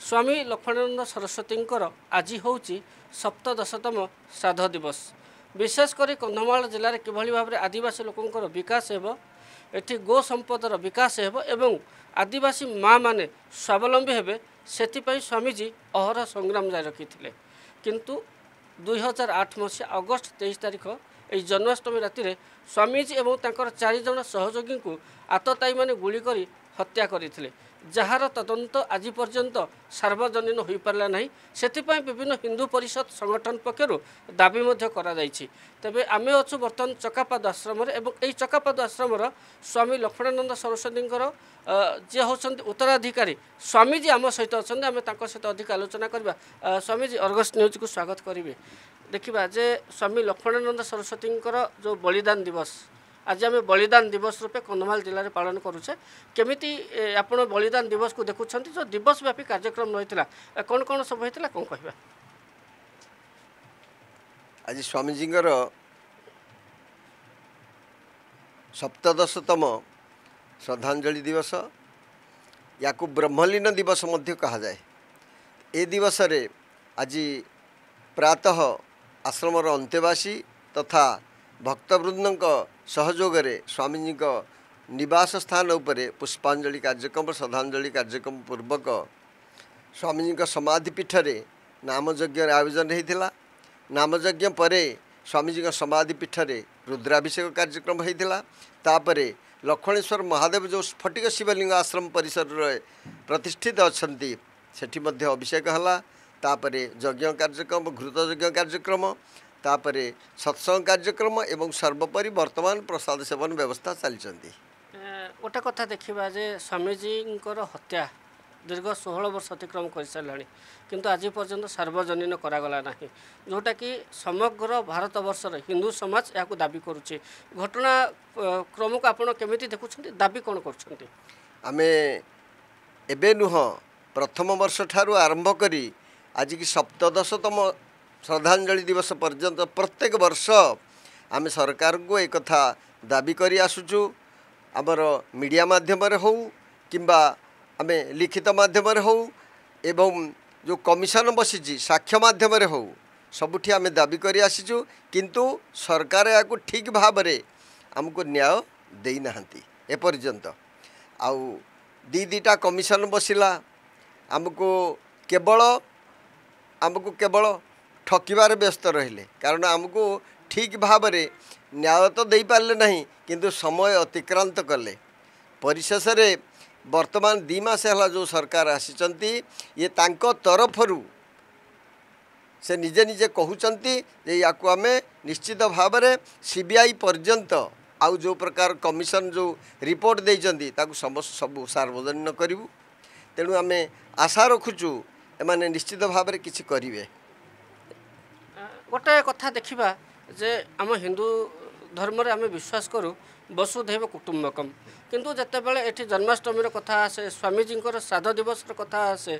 ସ୍ୱାମୀ ଲକ୍ଷ୍ମଣାନନ୍ଦ ସରସ୍ୱତୀଙ୍କର ଆଜି ହେଉଛି ସପ୍ତଦଶତମ ଶ୍ରାଦ୍ଧ ଦିବସ ବିଶେଷ କରି କନ୍ଧମାଳ ଜିଲ୍ଲାରେ କିଭଳି ଭାବରେ ଆଦିବାସୀ ଲୋକଙ୍କର ବିକାଶ ହେବ ଏଠି ଗୋ ସମ୍ପଦର ବିକାଶ ହେବ ଏବଂ ଆଦିବାସୀ ମାଆମାନେ ସ୍ୱାବଲମ୍ବୀ ହେବେ ସେଥିପାଇଁ ସ୍ୱାମୀଜୀ ଅହରହ ସଂଗ୍ରାମ ଜାରି ରଖିଥିଲେ କିନ୍ତୁ ଦୁଇହଜାର ଆଠ ମସିହା ଅଗଷ୍ଟ ତେଇଶ ତାରିଖ ଏହି ଜନ୍ମାଷ୍ଟମୀ ରାତିରେ ସ୍ୱାମୀଜୀ ଏବଂ ତାଙ୍କର ଚାରିଜଣ ସହଯୋଗୀଙ୍କୁ ଆତତାୟୀମାନେ ଗୁଳି କରି ହତ୍ୟା କରିଥିଲେ যাহার তদন্ত আজি পর্যন্ত সার্বজনীন হয়েপারা না সেপাই বিভিন্ন হিন্দু পরিষদ সংগঠন পক্ষর দাবি করা যাই তবে আমি অছু বর্তমান চকাপাদ আশ্রমের এবং এই চকাপাদ আশ্রমর স্বামী লক্ষ্মণানন্দ সরস্বতীঙ্কর যে হচ্ছেন উত্তরাধিকারী স্বামীজি আমার সহ অনেক আমি তাঁর সহ অধিক আলোচনা করা স্বামীজি অর্গস নিউজকু স্বাগত করবে দেখা যে স্বামী লক্ষ্মণানন্দ সরস্বতীঙ্কর যে বলিদান দিবস ଆଜି ଆମେ ବଳିଦାନ ଦିବସ ରୂପେ କନ୍ଧମାଳ ଜିଲ୍ଲାରେ ପାଳନ କରୁଛେ କେମିତି ଆପଣ ବଳିଦାନ ଦିବସକୁ ଦେଖୁଛନ୍ତି ଯେଉଁ ଦିବସ ବ୍ୟାପୀ କାର୍ଯ୍ୟକ୍ରମ ରହିଥିଲା କ'ଣ କ'ଣ ସବୁ ହେଇଥିଲା କ'ଣ କହିବା ଆଜି ସ୍ୱାମୀଜୀଙ୍କର ସପ୍ତଦଶତମ ଶ୍ରଦ୍ଧାଞ୍ଜଳି ଦିବସ ୟାକୁ ବ୍ରହ୍ମଲୀନ ଦିବସ ମଧ୍ୟ କୁହାଯାଏ ଏ ଦିବସରେ ଆଜି ପ୍ରାୟତଃ ଆଶ୍ରମର ଅନ୍ତେବାସୀ ତଥା ଭକ୍ତବୃନ୍ଦଙ୍କ ସହଯୋଗରେ ସ୍ୱାମୀଜୀଙ୍କ ନିବାସ ସ୍ଥାନ ଉପରେ ପୁଷ୍ପାଞ୍ଜଳି କାର୍ଯ୍ୟକ୍ରମ ଶ୍ରଦ୍ଧାଞ୍ଜଳି କାର୍ଯ୍ୟକ୍ରମ ପୂର୍ବକ ସ୍ୱାମୀଜୀଙ୍କ ସମାଧି ପୀଠରେ ନାମଯଜ୍ଞର ଆୟୋଜନ ହୋଇଥିଲା ନାମଯଜ୍ଞ ପରେ ସ୍ୱାମୀଜୀଙ୍କ ସମାଧି ପୀଠରେ ରୁଦ୍ରାଭିଷେକ କାର୍ଯ୍ୟକ୍ରମ ହୋଇଥିଲା ତାପରେ ଲକ୍ଷ୍ମଣେଶ୍ୱର ମହାଦେବ ଯେଉଁ ସ୍ଫଟିକ ଶିବଲିଙ୍ଗ ଆଶ୍ରମ ପରିସରରେ ପ୍ରତିଷ୍ଠିତ ଅଛନ୍ତି ସେଠି ମଧ୍ୟ ଅଭିଷେକ ହେଲା ତାପରେ ଯଜ୍ଞ କାର୍ଯ୍ୟକ୍ରମ ଘୃତ ଯଜ୍ଞ କାର୍ଯ୍ୟକ୍ରମ ତାପରେ ସତ୍ସଙ୍ଗ କାର୍ଯ୍ୟକ୍ରମ ଏବଂ ସର୍ବୋପରି ବର୍ତ୍ତମାନ ପ୍ରସାଦ ସେବନ ବ୍ୟବସ୍ଥା ଚାଲିଛନ୍ତି ଗୋଟେ କଥା ଦେଖିବା ଯେ ସ୍ୱାମୀଜୀଙ୍କର ହତ୍ୟା ଦୀର୍ଘ ଷୋହଳ ବର୍ଷ ଅତିକ୍ରମ କରିସାରିଲାଣି କିନ୍ତୁ ଆଜି ପର୍ଯ୍ୟନ୍ତ ସାର୍ବଜନୀନ କରାଗଲା ନାହିଁ ଯେଉଁଟାକି ସମଗ୍ର ଭାରତବର୍ଷର ହିନ୍ଦୁ ସମାଜ ଏହାକୁ ଦାବି କରୁଛି ଘଟଣା କ୍ରମକୁ ଆପଣ କେମିତି ଦେଖୁଛନ୍ତି ଦାବି କ'ଣ କରୁଛନ୍ତି ଆମେ ଏବେ ନୁହଁ ପ୍ରଥମ ବର୍ଷଠାରୁ ଆରମ୍ଭ କରି ଆଜିକି ସପ୍ତଦଶତମ ଶ୍ରଦ୍ଧାଞ୍ଜଳି ଦିବସ ପର୍ଯ୍ୟନ୍ତ ପ୍ରତ୍ୟେକ ବର୍ଷ ଆମେ ସରକାରଙ୍କୁ ଏ କଥା ଦାବି କରି ଆସୁଛୁ ଆମର ମିଡ଼ିଆ ମାଧ୍ୟମରେ ହେଉ କିମ୍ବା ଆମେ ଲିଖିତ ମାଧ୍ୟମରେ ହେଉ ଏବଂ ଯେଉଁ କମିଶନ ବସିଛି ସାକ୍ଷ୍ୟ ମାଧ୍ୟମରେ ହେଉ ସବୁଠି ଆମେ ଦାବି କରି ଆସିଛୁ କିନ୍ତୁ ସରକାର ଏହାକୁ ଠିକ୍ ଭାବରେ ଆମକୁ ନ୍ୟାୟ ଦେଇନାହାନ୍ତି ଏପର୍ଯ୍ୟନ୍ତ ଆଉ ଦୁଇ ଦୁଇଟା କମିଶନ ବସିଲା ଆମକୁ କେବଳ ଆମକୁ କେବଳ ଠକିବାରେ ବ୍ୟସ୍ତ ରହିଲେ କାରଣ ଆମକୁ ଠିକ୍ ଭାବରେ ନ୍ୟାୟ ତ ଦେଇପାରିଲେ ନାହିଁ କିନ୍ତୁ ସମୟ ଅତିକ୍ରାନ୍ତ କଲେ ପରିଶେଷରେ ବର୍ତ୍ତମାନ ଦୁଇ ମାସ ହେଲା ଯେଉଁ ସରକାର ଆସିଛନ୍ତି ଇଏ ତାଙ୍କ ତରଫରୁ ସେ ନିଜେ ନିଜେ କହୁଛନ୍ତି ଯେ ୟାକୁ ଆମେ ନିଶ୍ଚିତ ଭାବରେ ସି ବି ଆଇ ପର୍ଯ୍ୟନ୍ତ ଆଉ ଯେଉଁ ପ୍ରକାର କମିଶନ ଯେଉଁ ରିପୋର୍ଟ ଦେଇଛନ୍ତି ତାକୁ ସମସ୍ତ ସବୁ ସାର୍ବଜନୀନ କରିବୁ ତେଣୁ ଆମେ ଆଶା ରଖୁଛୁ ଏମାନେ ନିଶ୍ଚିତ ଭାବରେ କିଛି କରିବେ ଗୋଟାଏ କଥା ଦେଖିବା ଯେ ଆମ ହିନ୍ଦୁ ଧର୍ମରେ ଆମେ ବିଶ୍ୱାସ କରୁ ବସୁଧୈବ କୁଟୁମ୍ବକମ୍ କିନ୍ତୁ ଯେତେବେଳେ ଏଠି ଜନ୍ମାଷ୍ଟମୀର କଥା ଆସେ ସ୍ୱାମୀଜୀଙ୍କର ଶ୍ରାଦ୍ଧ ଦିବସର କଥା ଆସେ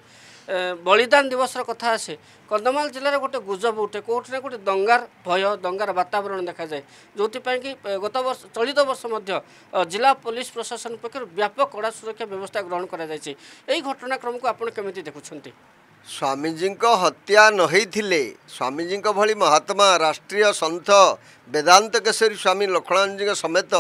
ବଳିଦାନ ଦିବସର କଥା ଆସେ କନ୍ଧମାଳ ଜିଲ୍ଲାରେ ଗୋଟେ ଗୁଜବ ଉଠେ କେଉଁଠି ନା କେଉଁଠି ଦଙ୍ଗାର ଭୟ ଦଙ୍ଗାର ବାତାବରଣ ଦେଖାଯାଏ ଯେଉଁଥିପାଇଁ କି ଗତ ବର୍ଷ ଚଳିତ ବର୍ଷ ମଧ୍ୟ ଜିଲ୍ଲା ପୋଲିସ ପ୍ରଶାସନ ପକ୍ଷରୁ ବ୍ୟାପକ କଡ଼ା ସୁରକ୍ଷା ବ୍ୟବସ୍ଥା ଗ୍ରହଣ କରାଯାଇଛି ଏହି ଘଟଣାକ୍ରମକୁ ଆପଣ କେମିତି ଦେଖୁଛନ୍ତି ସ୍ୱାମୀଜୀଙ୍କ ହତ୍ୟା ନହେଇଥିଲେ ସ୍ୱାମୀଜୀଙ୍କ ଭଳି ମହାତ୍ମା ରାଷ୍ଟ୍ରୀୟ ସନ୍ଥ ବେଦାନ୍ତ କେଶରୀ ସ୍ୱାମୀ ଲକ୍ଷ୍ମଣଜୀଙ୍କ ସମେତ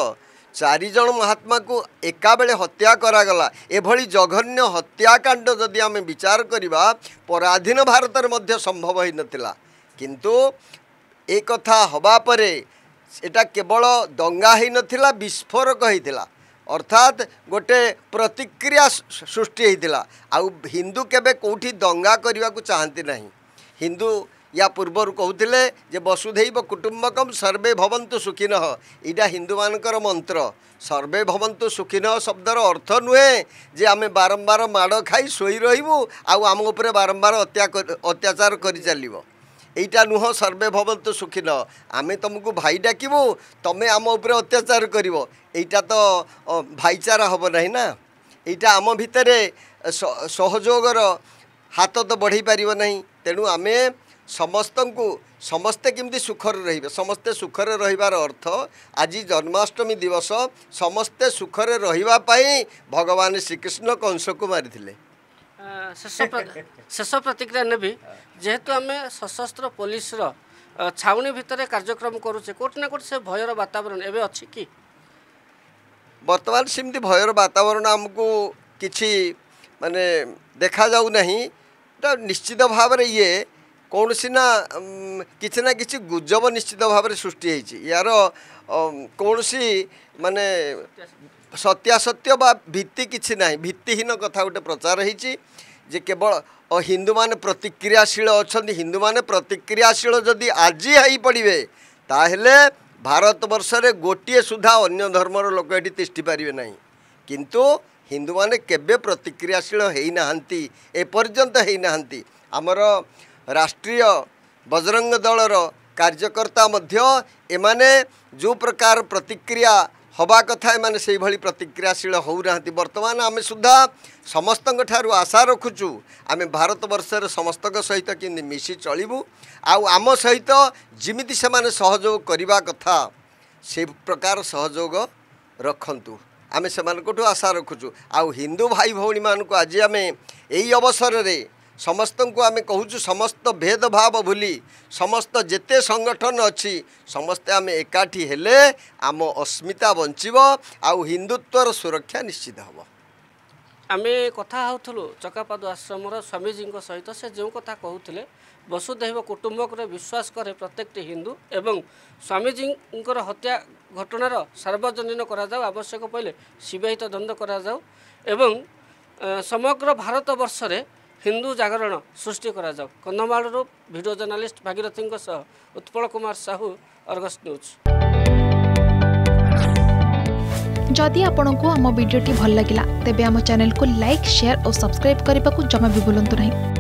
ଚାରିଜଣ ମହାତ୍ମାକୁ ଏକାବେଳେ ହତ୍ୟା କରାଗଲା ଏଭଳି ଜଘନ୍ୟ ହତ୍ୟାକାଣ୍ଡ ଯଦି ଆମେ ବିଚାର କରିବା ପରାଧୀନ ଭାରତରେ ମଧ୍ୟ ସମ୍ଭବ ହୋଇନଥିଲା କିନ୍ତୁ ଏ କଥା ହେବା ପରେ ଏଟା କେବଳ ଦଙ୍ଗା ହୋଇନଥିଲା ବିସ୍ଫୋରକ ହୋଇଥିଲା ଅର୍ଥାତ୍ ଗୋଟେ ପ୍ରତିକ୍ରିୟା ସୃଷ୍ଟି ହୋଇଥିଲା ଆଉ ହିନ୍ଦୁ କେବେ କେଉଁଠି ଦଙ୍ଗା କରିବାକୁ ଚାହାନ୍ତି ନାହିଁ ହିନ୍ଦୁ ୟା ପୂର୍ବରୁ କହୁଥିଲେ ଯେ ବସୁଧୈବ କୁଟୁମ୍ବକମ୍ ସର୍ବେ ଭବନ୍ତୁ ସୁଖୀ ନହ ଏଇଟା ହିନ୍ଦୁମାନଙ୍କର ମନ୍ତ୍ର ସର୍ବେ ଭବନ୍ତୁ ସୁଖୀ ନହ ଶବ୍ଦର ଅର୍ଥ ନୁହେଁ ଯେ ଆମେ ବାରମ୍ବାର ମାଡ଼ ଖାଇ ଶୋଇ ରହିବୁ ଆଉ ଆମ ଉପରେ ବାରମ୍ବାର ଅତ୍ୟାଚାର କରିଚାଲିବ ଏଇଟା ନୁହଁ ସର୍ବେ ଭବନ୍ତୁ ସୁଖୀ ନହ ଆମେ ତୁମକୁ ଭାଇ ଡାକିବୁ ତୁମେ ଆମ ଉପରେ ଅତ୍ୟାଚାର କରିବ ଏଇଟା ତ ଭାଇଚାରା ହେବ ନାହିଁ ନା ଏଇଟା ଆମ ଭିତରେ ସହଯୋଗର ହାତ ତ ବଢ଼େଇ ପାରିବ ନାହିଁ ତେଣୁ ଆମେ ସମସ୍ତଙ୍କୁ ସମସ୍ତେ କେମିତି ସୁଖରେ ରହିବେ ସମସ୍ତେ ସୁଖରେ ରହିବାର ଅର୍ଥ ଆଜି ଜନ୍ମାଷ୍ଟମୀ ଦିବସ ସମସ୍ତେ ସୁଖରେ ରହିବା ପାଇଁ ଭଗବାନ ଶ୍ରୀକୃଷ୍ଣ କଂସକୁ ମାରିଥିଲେ ଶେଷ ପ୍ରତିକ୍ରିୟା ନେବି ଯେହେତୁ ଆମେ ସଶସ୍ତ୍ର ପୋଲିସର ଛାଉଣି ଭିତରେ କାର୍ଯ୍ୟକ୍ରମ କରୁଛେ କେଉଁଠି ନା କେଉଁଠି ସେ ଭୟର ବାତାବରଣ ଏବେ ଅଛି କି ବର୍ତ୍ତମାନ ସେମିତି ଭୟର ବାତାବରଣ ଆମକୁ କିଛି ମାନେ ଦେଖାଯାଉ ନାହିଁ ଏଟା ନିଶ୍ଚିତ ଭାବରେ ଇଏ କୌଣସି ନା କିଛି ନା କିଛି ଗୁଜବ ନିଶ୍ଚିତ ଭାବରେ ସୃଷ୍ଟି ହେଇଛି ୟାର କୌଣସି ମାନେ ସତ୍ୟାସତ୍ୟ ବା ଭିତ୍ତି କିଛି ନାହିଁ ଭିତ୍ତିହୀନ କଥା ଗୋଟେ ପ୍ରଚାର ହେଇଛି ଯେ କେବଳ ହିନ୍ଦୁମାନେ ପ୍ରତିକ୍ରିୟାଶୀଳ ଅଛନ୍ତି ହିନ୍ଦୁମାନେ ପ୍ରତିକ୍ରିୟାଶୀଳ ଯଦି ଆଜି ହେଇପଡ଼ିବେ ତାହେଲେ ଭାରତବର୍ଷରେ ଗୋଟିଏ ସୁଦ୍ଧା ଅନ୍ୟ ଧର୍ମର ଲୋକ ଏଠି ତିଷ୍ଠି ପାରିବେ ନାହିଁ କିନ୍ତୁ ହିନ୍ଦୁମାନେ କେବେ ପ୍ରତିକ୍ରିୟାଶୀଳ ହେଇନାହାନ୍ତି ଏପର୍ଯ୍ୟନ୍ତ ହେଇନାହାନ୍ତି ଆମର ରାଷ୍ଟ୍ରୀୟ ବଜରଙ୍ଗ ଦଳର କାର୍ଯ୍ୟକର୍ତ୍ତା ମଧ୍ୟ ଏମାନେ ଯେଉଁ ପ୍ରକାର ପ୍ରତିକ୍ରିୟା ହବା କଥା ଏମାନେ ସେଇଭଳି ପ୍ରତିକ୍ରିୟାଶୀଳ ହେଉନାହାନ୍ତି ବର୍ତ୍ତମାନ ଆମେ ସୁଦ୍ଧା ସମସ୍ତଙ୍କ ଠାରୁ ଆଶା ରଖୁଛୁ ଆମେ ଭାରତବର୍ଷରେ ସମସ୍ତଙ୍କ ସହିତ କେମିତି ମିଶି ଚଳିବୁ ଆଉ ଆମ ସହିତ ଯେମିତି ସେମାନେ ସହଯୋଗ କରିବା କଥା ସେ ପ୍ରକାର ସହଯୋଗ ରଖନ୍ତୁ ଆମେ ସେମାନଙ୍କଠୁ ଆଶା ରଖୁଛୁ ଆଉ ହିନ୍ଦୁ ଭାଇ ଭଉଣୀମାନଙ୍କୁ ଆଜି ଆମେ ଏଇ ଅବସରରେ ସମସ୍ତଙ୍କୁ ଆମେ କହୁଛୁ ସମସ୍ତ ଭେଦଭାବ ଭୁଲି ସମସ୍ତ ଯେତେ ସଂଗଠନ ଅଛି ସମସ୍ତେ ଆମେ ଏକାଠି ହେଲେ ଆମ ଅସ୍ମିତା ବଞ୍ଚିବ ଆଉ ହିନ୍ଦୁତ୍ୱର ସୁରକ୍ଷା ନିଶ୍ଚିତ ହେବ ଆମେ କଥା ହେଉଥିଲୁ ଚକାପାଦ ଆଶ୍ରମର ସ୍ୱାମୀଜୀଙ୍କ ସହିତ ସେ ଯେଉଁ କଥା କହୁଥିଲେ ବସୁଦେବ କୁଟୁମ୍ବକରେ ବିଶ୍ୱାସ କରେ ପ୍ରତ୍ୟେକଟି ହିନ୍ଦୁ ଏବଂ ସ୍ୱାମୀଜୀଙ୍କର ହତ୍ୟା ଘଟଣାର ସାର୍ବଜନୀନ କରାଯାଉ ଆବଶ୍ୟକ ପଡ଼ିଲେ ସିବିଆଇ ତଦନ୍ତ କରାଯାଉ ଏବଂ ସମଗ୍ର ଭାରତ हिन्दू जागरण सृष्टिकोन्धमाल रूप भिडियो जर्नालीस्ट भगिरथीको सह उत्पमर साहु अर्गसन् को आप भिडियो भन्नु लाग तेबे आम भी लक्स सब्सक्राइब जमा